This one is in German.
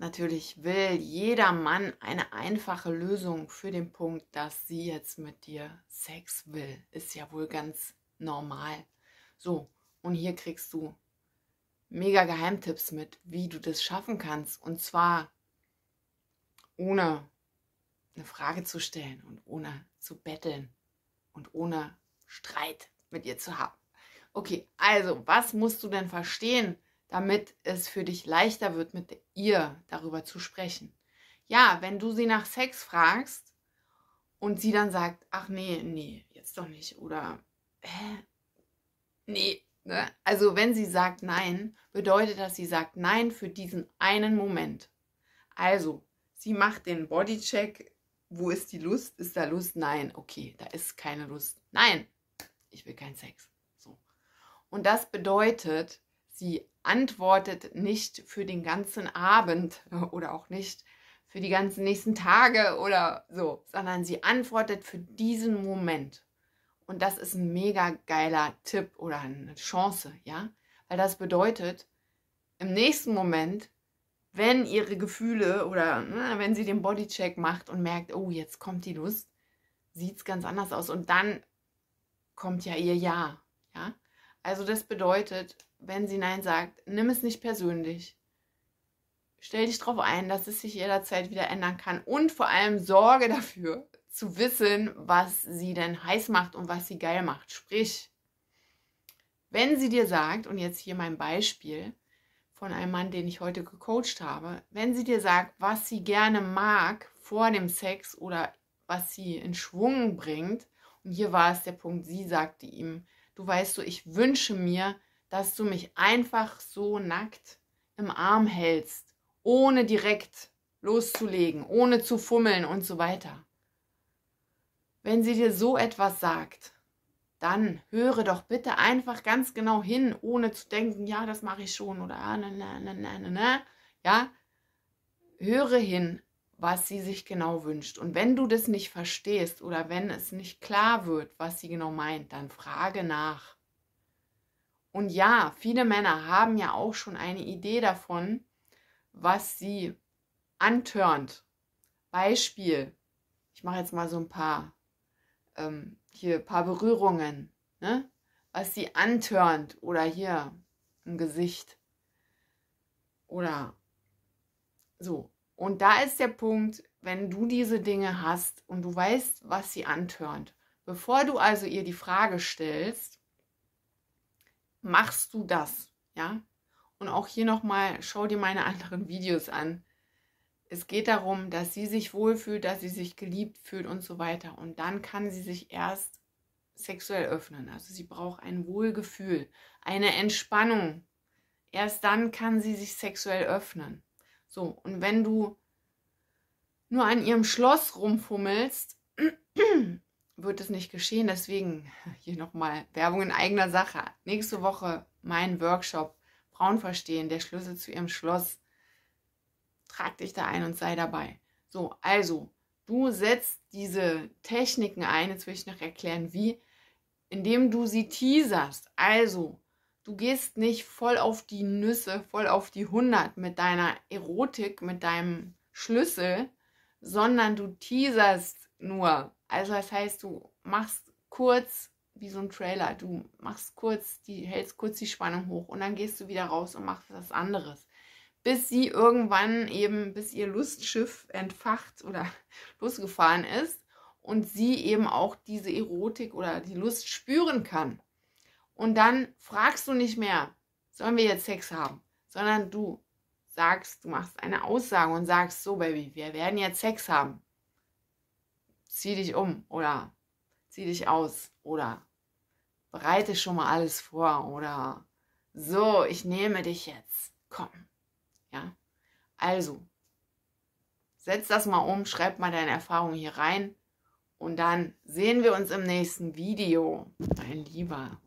Natürlich will jeder Mann eine einfache Lösung für den Punkt, dass sie jetzt mit dir Sex will. Ist ja wohl ganz normal. So, und hier kriegst du mega Geheimtipps mit, wie du das schaffen kannst. Und zwar ohne eine Frage zu stellen und ohne zu betteln und ohne Streit mit ihr zu haben. Okay, also was musst du denn verstehen, damit es für dich leichter wird, mit ihr darüber zu sprechen. Ja, wenn du sie nach Sex fragst und sie dann sagt, ach nee, nee, jetzt doch nicht oder hä? Nee, ne? Also wenn sie sagt nein, bedeutet das, sie sagt nein für diesen einen Moment. Also, sie macht den Bodycheck. Wo ist die Lust? Ist da Lust? Nein. Okay, da ist keine Lust. Nein, ich will keinen Sex. So. Und das bedeutet, Sie antwortet nicht für den ganzen Abend oder auch nicht für die ganzen nächsten Tage oder so, sondern sie antwortet für diesen Moment. Und das ist ein mega geiler Tipp oder eine Chance, ja? Weil das bedeutet, im nächsten Moment, wenn ihre Gefühle oder ne, wenn sie den Bodycheck macht und merkt, oh, jetzt kommt die Lust, sieht es ganz anders aus. Und dann kommt ja ihr Ja, ja? Also das bedeutet, wenn sie Nein sagt, nimm es nicht persönlich. Stell dich darauf ein, dass es sich jederzeit wieder ändern kann und vor allem sorge dafür zu wissen, was sie denn heiß macht und was sie geil macht. Sprich, wenn sie dir sagt, und jetzt hier mein Beispiel von einem Mann, den ich heute gecoacht habe, wenn sie dir sagt, was sie gerne mag vor dem Sex oder was sie in Schwung bringt, und hier war es der Punkt, sie sagte ihm, du weißt so, ich wünsche mir, dass du mich einfach so nackt im Arm hältst, ohne direkt loszulegen, ohne zu fummeln und so weiter. Wenn sie dir so etwas sagt, dann höre doch bitte einfach ganz genau hin, ohne zu denken, ja, das mache ich schon oder ah, na, na, na, na, na, na. Ja, höre hin, was sie sich genau wünscht. Und wenn du das nicht verstehst oder wenn es nicht klar wird, was sie genau meint, dann frage nach. Und ja, viele Männer haben ja auch schon eine Idee davon, was sie antörnt. Beispiel, ich mache jetzt mal so ein paar, ähm, hier ein paar Berührungen, ne? was sie antörnt oder hier im Gesicht oder so. Und da ist der Punkt, wenn du diese Dinge hast und du weißt, was sie antörnt, bevor du also ihr die Frage stellst, machst du das? Ja? Und auch hier nochmal, schau dir meine anderen Videos an. Es geht darum, dass sie sich wohlfühlt, dass sie sich geliebt fühlt und so weiter. Und dann kann sie sich erst sexuell öffnen. Also sie braucht ein Wohlgefühl, eine Entspannung. Erst dann kann sie sich sexuell öffnen. So, und wenn du nur an ihrem Schloss rumfummelst, wird es nicht geschehen. Deswegen hier nochmal Werbung in eigener Sache. Nächste Woche mein Workshop Frauen verstehen, der Schlüssel zu ihrem Schloss. Trag dich da ein und sei dabei. So, also, du setzt diese Techniken ein, jetzt will ich noch erklären, wie, indem du sie teaserst. Also, du gehst nicht voll auf die Nüsse, voll auf die 100 mit deiner Erotik, mit deinem Schlüssel, sondern du teaserst nur. Also das heißt, du machst kurz wie so ein Trailer. Du machst kurz, die, hältst kurz die Spannung hoch und dann gehst du wieder raus und machst was anderes. Bis sie irgendwann eben, bis ihr Lustschiff entfacht oder losgefahren ist und sie eben auch diese Erotik oder die Lust spüren kann. Und dann fragst du nicht mehr, sollen wir jetzt Sex haben, sondern du sagst, du machst eine Aussage und sagst, so Baby, wir werden jetzt Sex haben zieh dich um oder zieh dich aus oder bereite schon mal alles vor oder so, ich nehme dich jetzt, komm. Ja, also setz das mal um, schreib mal deine Erfahrungen hier rein und dann sehen wir uns im nächsten Video, mein Lieber.